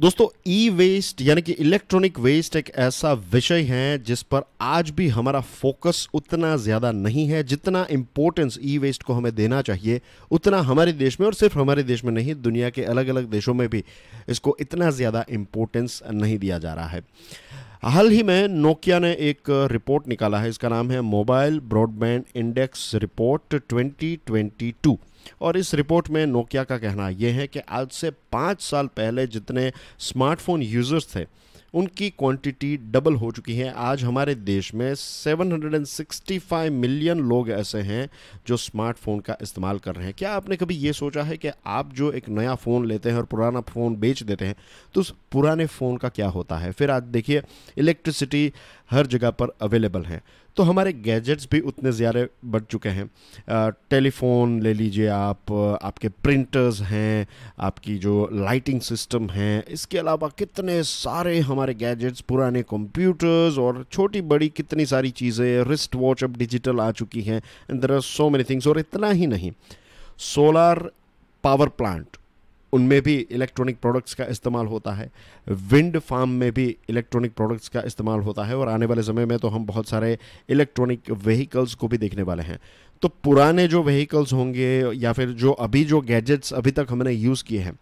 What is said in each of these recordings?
दोस्तों ई वेस्ट यानी कि इलेक्ट्रॉनिक वेस्ट एक ऐसा विषय है जिस पर आज भी हमारा फोकस उतना ज़्यादा नहीं है जितना इम्पोर्टेंस ई वेस्ट को हमें देना चाहिए उतना हमारे देश में और सिर्फ हमारे देश में नहीं दुनिया के अलग अलग देशों में भी इसको इतना ज़्यादा इम्पोर्टेंस नहीं दिया जा रहा है हाल ही में नोकिया ने एक रिपोर्ट निकाला है इसका नाम है मोबाइल ब्रॉडबैंड इंडेक्स रिपोर्ट 2022 और इस रिपोर्ट में नोकिया का कहना यह है कि आज से पाँच साल पहले जितने स्मार्टफोन यूज़र्स थे उनकी क्वांटिटी डबल हो चुकी है आज हमारे देश में 765 मिलियन लोग ऐसे हैं जो स्मार्टफोन का इस्तेमाल कर रहे हैं क्या आपने कभी ये सोचा है कि आप जो एक नया फ़ोन लेते हैं और पुराना फ़ोन बेच देते हैं तो उस पुराने फ़ोन का क्या होता है फिर आज देखिए इलेक्ट्रिसिटी हर जगह पर अवेलेबल है तो हमारे गैजेट्स भी उतने ज़्यादा बढ़ चुके हैं टेलीफोन ले लीजिए आप आपके प्रिंटर्स हैं आपकी जो लाइटिंग सिस्टम है इसके अलावा कितने सारे हमारे गैजेट्स पुराने कंप्यूटर्स और छोटी बड़ी कितनी सारी चीज़ें रिस्ट वॉच अब डिजिटल आ चुकी हैं and there are so many things और इतना ही नहीं सोलार पावर प्लांट उनमें भी इलेक्ट्रॉनिक प्रोडक्ट्स का इस्तेमाल होता है विंड फार्म में भी इलेक्ट्रॉनिक प्रोडक्ट्स का इस्तेमाल होता है और आने वाले समय में तो हम बहुत सारे इलेक्ट्रॉनिक व्हीकल्स को भी देखने वाले हैं तो पुराने जो व्हीकल्स होंगे या फिर जो अभी जो गैजेट्स अभी तक हमने यूज़ किए हैं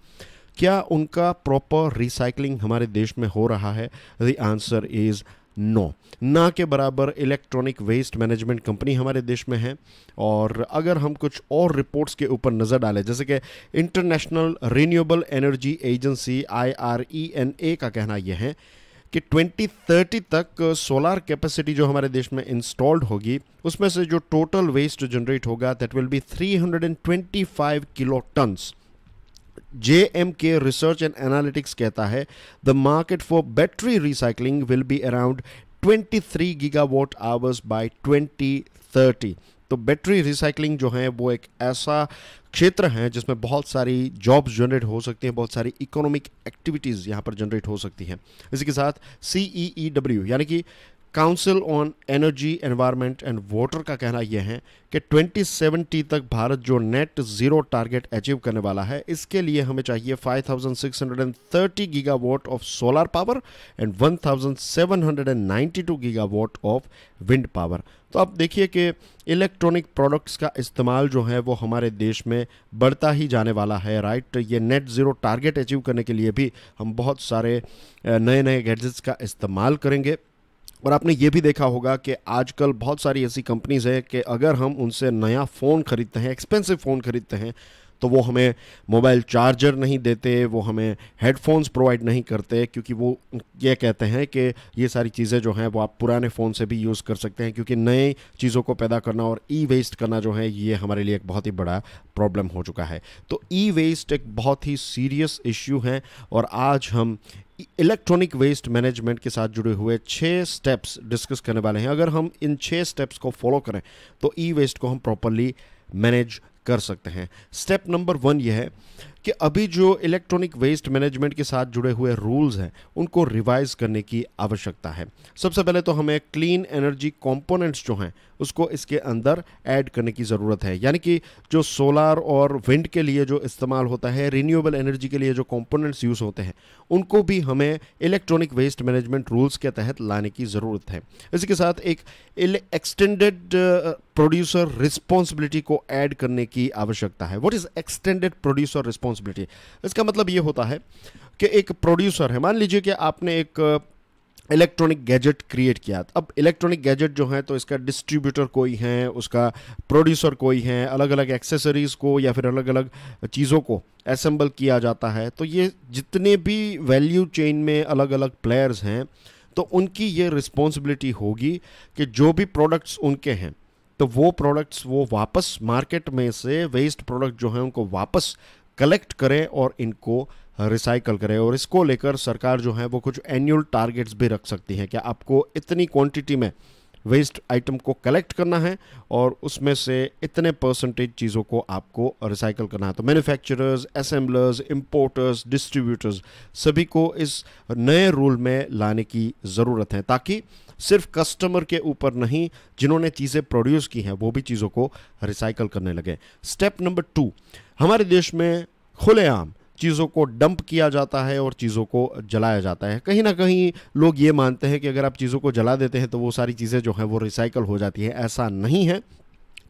क्या उनका प्रॉपर रिसाइकलिंग हमारे देश में हो रहा है द आंसर इज़ नो ना के बराबर इलेक्ट्रॉनिक वेस्ट मैनेजमेंट कंपनी हमारे देश में है और अगर हम कुछ और रिपोर्ट्स के ऊपर नज़र डालें जैसे कि इंटरनेशनल रिन्यूएबल एनर्जी एजेंसी आई का कहना यह है कि 2030 तक सोलार कैपेसिटी जो हमारे देश में इंस्टॉल्ड होगी उसमें से जो टोटल वेस्ट जनरेट होगा that will be 325 kilo tons J M K research and analytics कहता है the market for battery recycling will be around 23 watt hours twenty thirty तो बैटरी रिसाइकलिंग जो है वो एक ऐसा क्षेत्र है जिसमें बहुत सारी जॉब्स जनरेट हो सकती हैं बहुत सारी इकोनॉमिक एक्टिविटीज़ यहाँ पर जनरेट हो सकती हैं इसी के साथ सी ई ई डब्ल्यू यानी कि council on energy environment and water का कहना यह है कि 2070 तक भारत जो नेट ज़ीरो टारगेट अचीव करने वाला है इसके लिए हमें चाहिए 5630 gigawatt of solar power and 1792 gigawatt of wind power तो आप देखिए कि इलेक्ट्रॉनिक प्रोडक्ट्स का इस्तेमाल जो है वो हमारे देश में बढ़ता ही जाने वाला है राइट तो ये नेट ज़ीरो टारगेट अचीव करने के लिए भी हम बहुत सारे नए नए गैजेट्स का इस्तेमाल करेंगे और आपने ये भी देखा होगा कि आजकल बहुत सारी ऐसी कंपनीज़ हैं कि अगर हम उनसे नया फ़ोन ख़रीदते हैं एक्सपेंसिव फ़ोन ख़रीदते हैं तो वो हमें मोबाइल चार्जर नहीं देते वो हमें हेडफोन्स प्रोवाइड नहीं करते क्योंकि वो ये कहते हैं कि ये सारी चीज़ें जो हैं वो आप पुराने फ़ोन से भी यूज़ कर सकते हैं क्योंकि नए चीज़ों को पैदा करना और ई वेस्ट करना जो है ये हमारे लिए एक बहुत ही बड़ा प्रॉब्लम हो चुका है तो ई वेस्ट एक बहुत ही सीरियस इश्यू है और आज हम इलेक्ट्रॉनिक वेस्ट मैनेजमेंट के साथ जुड़े हुए छः स्टेप्स डिस्कस करने वाले हैं अगर हम इन छः स्टेप्स को फॉलो करें तो ई वेस्ट को हम प्रॉपरली मैनेज कर सकते हैं स्टेप नंबर वन यह है कि अभी जो इलेक्ट्रॉनिक वेस्ट मैनेजमेंट के साथ जुड़े हुए रूल्स हैं उनको रिवाइज करने की आवश्यकता है सबसे पहले तो हमें क्लीन एनर्जी कंपोनेंट्स जो हैं उसको इसके अंदर ऐड करने की ज़रूरत है यानी कि जो सोलार और विंड के लिए जो इस्तेमाल होता है रीन्यूएबल एनर्जी के लिए जो कॉम्पोनेंट्स यूज़ होते हैं उनको भी हमें इलेक्ट्रॉनिक वेस्ट मैनेजमेंट रूल्स के तहत लाने की ज़रूरत है इसके साथ एक एक्सटेंडेड प्रोड्यूसर रिस्पॉन्सिबिलिटी को ऐड करने की आवश्यकता है what is extended producer response responsibility इसका मतलब ये होता है कि एक प्रोड्यूसर है मान लीजिए कि आपने एक इलेक्ट्रॉनिक गैजेट क्रिएट किया अब इलेक्ट्रॉनिक गैजेट जो है तो इसका डिस्ट्रीब्यूटर कोई है उसका प्रोड्यूसर कोई है अलग अलग एक्सेसरीज़ को या फिर अलग अलग चीज़ों को असम्बल किया जाता है तो ये जितने भी वैल्यू चेन में अलग अलग प्लेयर्स हैं तो उनकी ये रिस्पॉन्सिबिलिटी होगी कि जो भी प्रोडक्ट्स उनके हैं तो वो प्रोडक्ट्स वो वापस मार्केट में से वेस्ट प्रोडक्ट जो हैं उनको वापस कलेक्ट करें और इनको रिसाइकल करें और इसको लेकर सरकार जो है वो कुछ एनुअल टारगेट्स भी रख सकती है क्या आपको इतनी क्वांटिटी में वेस्ट आइटम को कलेक्ट करना है और उसमें से इतने परसेंटेज चीज़ों को आपको रिसाइकल करना है तो मैन्युफैक्चरर्स असेंबलर्स इम्पोर्टर्स डिस्ट्रीब्यूटर्स सभी को इस नए रूल में लाने की ज़रूरत है ताकि सिर्फ कस्टमर के ऊपर नहीं जिन्होंने चीज़ें प्रोड्यूस की हैं वो भी चीज़ों को रिसाइकल करने लगे स्टेप नंबर टू हमारे देश में खुलेआम चीज़ों को डंप किया जाता है और चीज़ों को जलाया जाता है कहीं ना कहीं लोग ये मानते हैं कि अगर आप चीज़ों को जला देते हैं तो वो सारी चीज़ें जो हैं वो रिसाइकल हो जाती हैं ऐसा नहीं है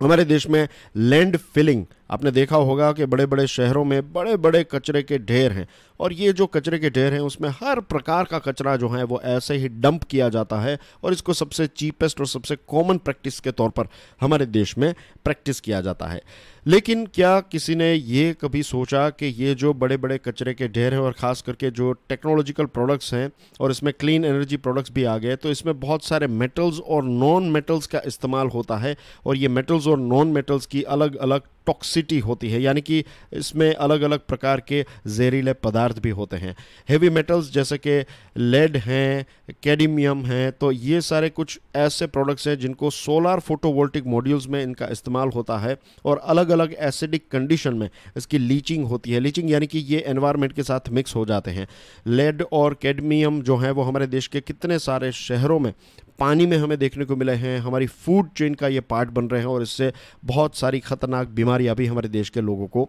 हमारे देश में लैंड फिलिंग आपने देखा होगा कि बड़े बड़े शहरों में बड़े बड़े कचरे के ढेर हैं और ये जो कचरे के ढेर हैं उसमें हर प्रकार का कचरा जो है वो ऐसे ही डंप किया जाता है और इसको सबसे चीपेस्ट और सबसे कॉमन प्रैक्टिस के तौर पर हमारे देश में प्रैक्टिस किया जाता है लेकिन क्या किसी ने ये कभी सोचा कि ये जो बड़े बड़े कचरे के ढेर हैं और ख़ास करके जो टेक्नोलॉजिकल प्रोडक्ट्स हैं और इसमें क्लीन एनर्जी प्रोडक्ट्स भी आ गए तो इसमें बहुत सारे मेटल्स और नॉन मेटल्स का इस्तेमाल होता है और ये मेटल्स और नॉन मेटल्स की अलग अलग टॉक्सिटी होती है यानी कि इसमें अलग अलग प्रकार के जहरीले पदार्थ भी होते हैं हेवी मेटल्स जैसे कि लेड हैं कैडमियम हैं तो ये सारे कुछ ऐसे प्रोडक्ट्स हैं जिनको सोलार फोटोवोल्टिक मॉड्यूल्स में इनका इस्तेमाल होता है और अलग अलग एसिडिक कंडीशन में इसकी लीचिंग होती है लीचिंग यानी कि ये एनवायरमेंट के साथ मिक्स हो जाते हैं लेड और कैडमियम जो हैं वो हमारे देश के कितने सारे शहरों में पानी में हमें देखने को मिले हैं हमारी फूड चेन का ये पार्ट बन रहे हैं और इससे बहुत सारी खतरनाक बीमारियां भी हमारे देश के लोगों को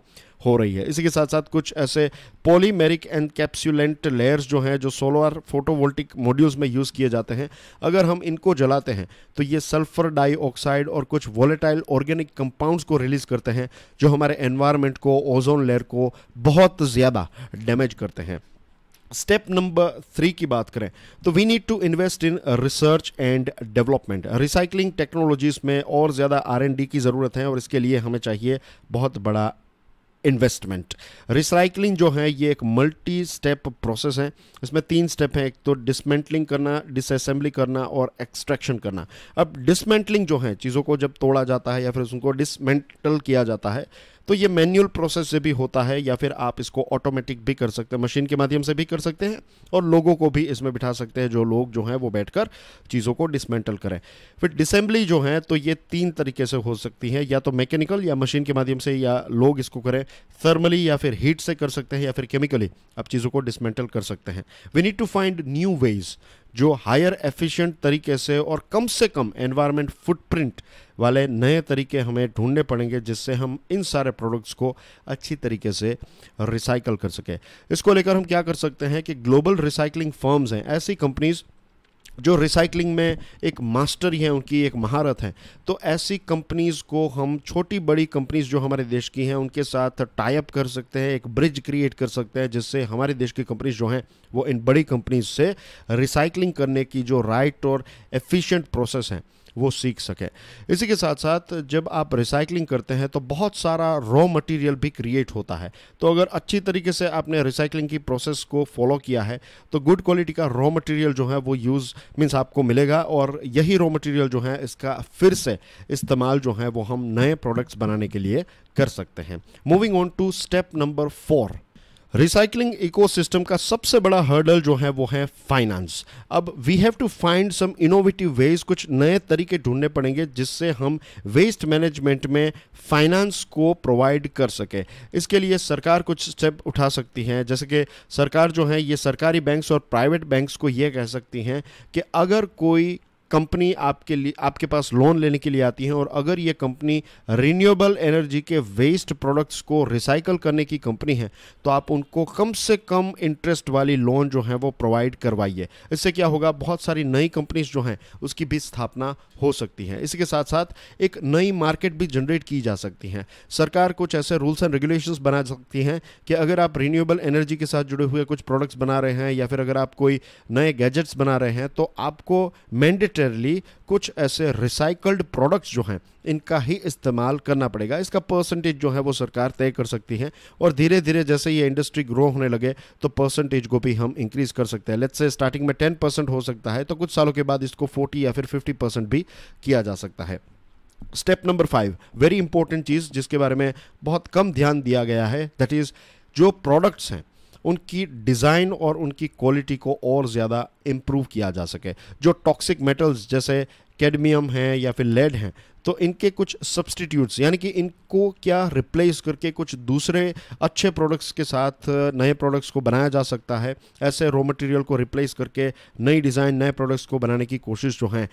हो रही है इसी के साथ साथ कुछ ऐसे पॉलीमेरिक एंड कैप्सूलेंट लेयर्स जो हैं जो सोलर फोटोवोल्टिक मॉड्यूल्स में यूज़ किए जाते हैं अगर हम इनको जलाते हैं तो ये सल्फर डाइऑक्साइड और कुछ वॉलेटाइल ऑर्गेनिक कंपाउंड्स को रिलीज़ करते हैं जो हमारे एनवायरनमेंट को ओजोन लेयर को बहुत ज़्यादा डैमेज करते हैं स्टेप नंबर थ्री की बात करें तो we need to invest in research and development recycling technologies में और ज़्यादा आर एंड डी की ज़रूरत है और इसके लिए हमें चाहिए बहुत बड़ा इन्वेस्टमेंट रिसाइकलिंग जो है ये एक मल्टी स्टेप प्रोसेस है इसमें तीन स्टेप हैं एक तो डिसमेंटलिंग करना डिसअसेंबली करना और एक्सट्रैक्शन करना अब डिसमेंटलिंग जो है चीज़ों को जब तोड़ा जाता है या फिर उनको डिसमेंटल किया जाता है तो ये मैनुअल प्रोसेस से भी होता है या फिर आप इसको ऑटोमेटिक भी कर सकते हैं मशीन के माध्यम से भी कर सकते हैं और लोगों को भी इसमें बिठा सकते हैं जो लोग जो हैं वो बैठकर चीज़ों को डिसमेंटल करें फिर डिसेंबली जो है तो ये तीन तरीके से हो सकती है या तो मैकेनिकल या मशीन के माध्यम से या लोग इसको करें थर्मली या फिर हीट से कर सकते हैं या फिर केमिकली आप चीज़ों को डिसमेंटल कर सकते हैं we need to find new ways जो हायर एफिशिएंट तरीके से और कम से कम एनवायरनमेंट फुटप्रिंट वाले नए तरीके हमें ढूंढने पड़ेंगे जिससे हम इन सारे प्रोडक्ट्स को अच्छी तरीके से रिसाइकल कर सकें इसको लेकर हम क्या कर सकते हैं कि ग्लोबल रिसाइकलिंग फर्म्स हैं ऐसी कंपनीज़ जो रिसाइकलिंग में एक मास्टरी है उनकी एक महारत है तो ऐसी कंपनीज़ को हम छोटी बड़ी कंपनीज़ जो हमारे देश की हैं उनके साथ टाइप कर सकते हैं एक ब्रिज क्रिएट कर सकते हैं जिससे हमारे देश की कंपनीज जो हैं वो इन बड़ी कंपनीज से रिसाइकलिंग करने की जो राइट और एफिशिएंट प्रोसेस है वो सीख सकें इसी के साथ साथ जब आप रिसाइकलिंग करते हैं तो बहुत सारा रॉ मटेरियल भी क्रिएट होता है तो अगर अच्छी तरीके से आपने रिसाइकलिंग की प्रोसेस को फॉलो किया है तो गुड क्वालिटी का रॉ मटेरियल जो है वो यूज़ मीन्स आपको मिलेगा और यही रॉ मटेरियल जो है इसका फिर से इस्तेमाल जो है वो हम नए प्रोडक्ट्स बनाने के लिए कर सकते हैं moving on to step number four recycling ecosystem का सबसे बड़ा हर्डल जो है वो है फाइनेंस अब we have to find some innovative ways कुछ नए तरीके ढूंढने पड़ेंगे जिससे हम वेस्ट मैनेजमेंट में फाइनेंस को प्रोवाइड कर सके इसके लिए सरकार कुछ स्टेप उठा सकती है जैसे कि सरकार जो है ये सरकारी बैंक्स और प्राइवेट बैंक्स को ये कह सकती हैं कि अगर कोई कंपनी आपके लिए आपके पास लोन लेने के लिए आती है और अगर ये कंपनी रिन्यूएबल एनर्जी के वेस्ट प्रोडक्ट्स को रिसाइकल करने की कंपनी है तो आप उनको कम से कम इंटरेस्ट वाली लोन जो है वो प्रोवाइड करवाइए इससे क्या होगा बहुत सारी नई कंपनीज जो हैं उसकी भी स्थापना हो सकती है इसी के साथ साथ एक नई मार्केट भी जनरेट की जा सकती है सरकार कुछ ऐसे रूल्स एंड रेगुलेशन बना सकती हैं कि अगर आप रिन्यूएबल एनर्जी के साथ जुड़े हुए कुछ प्रोडक्ट्स बना रहे हैं या फिर अगर आप कोई नए गैजेट्स बना रहे हैं तो आपको मैंडेटरी नेसेसरली कुछ ऐसे रिसाइकल्ड प्रोडक्ट्स जो हैं इनका ही इस्तेमाल करना पड़ेगा इसका परसेंटेज जो है वो सरकार तय कर सकती है और धीरे धीरे जैसे ये इंडस्ट्री ग्रो होने लगे तो परसेंटेज को भी हम इंक्रीज कर सकते हैं लेट्स से स्टार्टिंग में टेन परसेंट हो सकता है तो कुछ सालों के बाद इसको फोर्टी या फिर फिफ्टी परसेंट भी किया जा सकता है step number five very important चीज़ जिसके बारे में बहुत कम ध्यान दिया गया है दैट इज़ जो प्रोडक्ट्स हैं उनकी डिज़ाइन और उनकी क्वालिटी को और ज़्यादा इम्प्रूव किया जा सके जो टॉक्सिक मेटल्स जैसे कैडमियम हैं या फिर लेड हैं तो इनके कुछ सब्सटीट्यूट्स यानी कि इनको क्या रिप्लेस करके कुछ दूसरे अच्छे प्रोडक्ट्स के साथ नए प्रोडक्ट्स को बनाया जा सकता है ऐसे रॉ मटेरियल को रिप्लेस करके नई डिज़ाइन नए प्रोडक्ट्स को बनाने की कोशिश जो है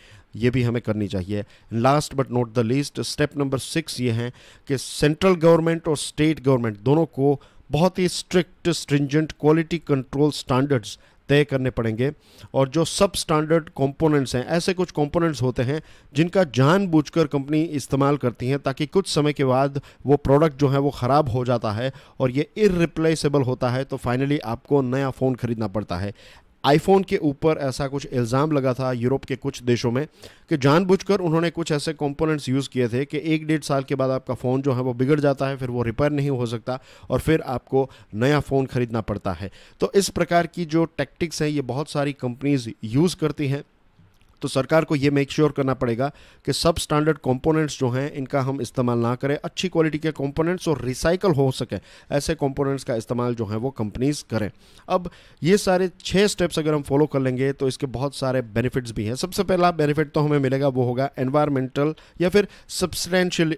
ये भी हमें करनी चाहिए last but not the least step number six ये हैं कि सेंट्रल गवर्नमेंट और स्टेट गवर्नमेंट दोनों को बहुत ही strict stringent quality control standards तय करने पड़ेंगे और जो सब स्टैंडर्ड कंपोनेंट्स हैं ऐसे कुछ कंपोनेंट्स होते हैं जिनका जानबूझकर कंपनी इस्तेमाल करती हैं ताकि कुछ समय के बाद वो प्रोडक्ट जो है वो ख़राब हो जाता है और ये इरिप्लेसेबल होता है तो फाइनली आपको नया फ़ोन ख़रीदना पड़ता है आईफोन के ऊपर ऐसा कुछ इल्ज़ाम लगा था यूरोप के कुछ देशों में कि जानबूझकर उन्होंने कुछ ऐसे कंपोनेंट्स यूज़ किए थे कि एक डेढ़ साल के बाद आपका फ़ोन जो है वो बिगड़ जाता है फिर वो रिपेयर नहीं हो सकता और फिर आपको नया फ़ोन ख़रीदना पड़ता है तो इस प्रकार की जो टैक्टिक्स हैं ये बहुत सारी कंपनीज़ यूज़ करती हैं तो सरकार को ये मेक श्योर sure करना पड़ेगा कि सब स्टैंडर्ड कंपोनेंट्स जो हैं इनका हम इस्तेमाल ना करें अच्छी क्वालिटी के कंपोनेंट्स और रिसाइकल हो सके ऐसे कंपोनेंट्स का इस्तेमाल जो है वो कंपनीज करें अब ये सारे छः स्टेप्स अगर हम फॉलो कर लेंगे तो इसके बहुत सारे बेनिफिट्स भी हैं सबसे पहला बेनिफिट तो हमें मिलेगा वो होगा एनवायरमेंटल या फिर सब्सटेंशियल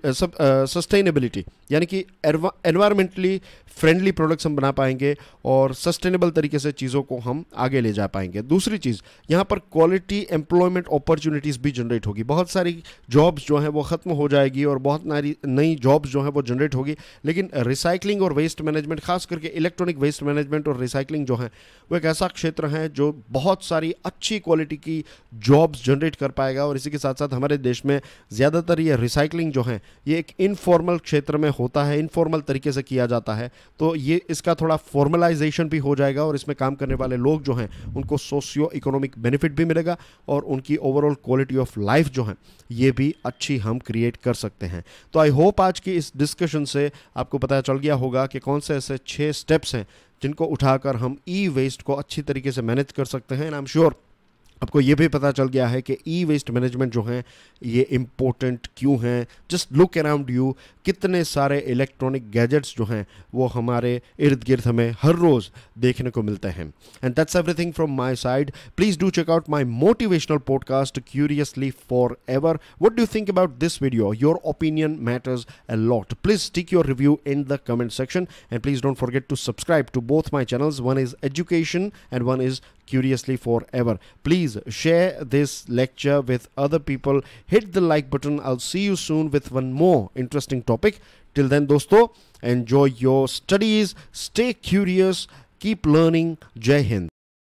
सस्टेनेबिलिटी यानी कि एनवायरमेंटली फ्रेंडली प्रोडक्ट्स हम बना पाएंगे और सस्टेनेबल तरीके से चीज़ों को हम आगे ले जा पाएंगे दूसरी चीज़ यहाँ पर क्वालिटी एम्प्लॉय एम्प्लॉयमेंट अपॉर्चुनिटीज़ भी जनरेट होगी बहुत सारी जॉब्स जो हैं वो ख़त्म हो जाएगी और बहुत नारी नई जॉब्स जो हैं वो जनरेट होगी लेकिन रिसाइकलिंग और वेस्ट मैनेजमेंट खास करके इलेक्ट्रॉनिक वेस्ट मैनेजमेंट और रिसाइकलिंग जो है वो एक ऐसा क्षेत्र है जो बहुत सारी अच्छी क्वालिटी की जॉब्स जनरेट कर पाएगा और इसी के साथ साथ हमारे देश में ज़्यादातर ये रिसाइकलिंग जो है ये एक इनफॉर्मल क्षेत्र में होता है इनफॉर्मल तरीके से किया जाता है तो ये इसका थोड़ा फॉर्मलाइजेशन भी हो जाएगा और इसमें काम करने वाले लोग जो हैं उनको सोशियो इकोनॉमिक बेनिफिट भी मिलेगा और उन उनकी ओवरऑल क्वालिटी ऑफ लाइफ जो है ये भी अच्छी हम क्रिएट कर सकते हैं तो आई होप आज की इस डिस्कशन से आपको पता चल गया होगा कि कौन से ऐसे छः स्टेप्स हैं जिनको उठाकर हम ई वेस्ट को अच्छी तरीके से मैनेज कर सकते हैं एंड आई एम श्योर आपको ये भी पता चल गया है कि ई वेस्ट मैनेजमेंट जो हैं ये इम्पोर्टेंट क्यों हैं जस्ट लुक अराउंड यू कितने सारे इलेक्ट्रॉनिक गैजेट्स जो हैं वो हमारे इर्द गिर्द हमें हर रोज़ देखने को मिलते हैं and that's everything from my side please do check out my motivational podcast Curiously Forever what do think about this video your opinion matters a lot please tick your review in the comment section and please don't forget to subscribe to both my channels one is education and one is curiously forever. Please share this lecture with other people. Hit the like button. I'll see you soon with one more interesting topic. Till then, dosto, enjoy your studies. Stay curious. Keep learning. Jai Hind.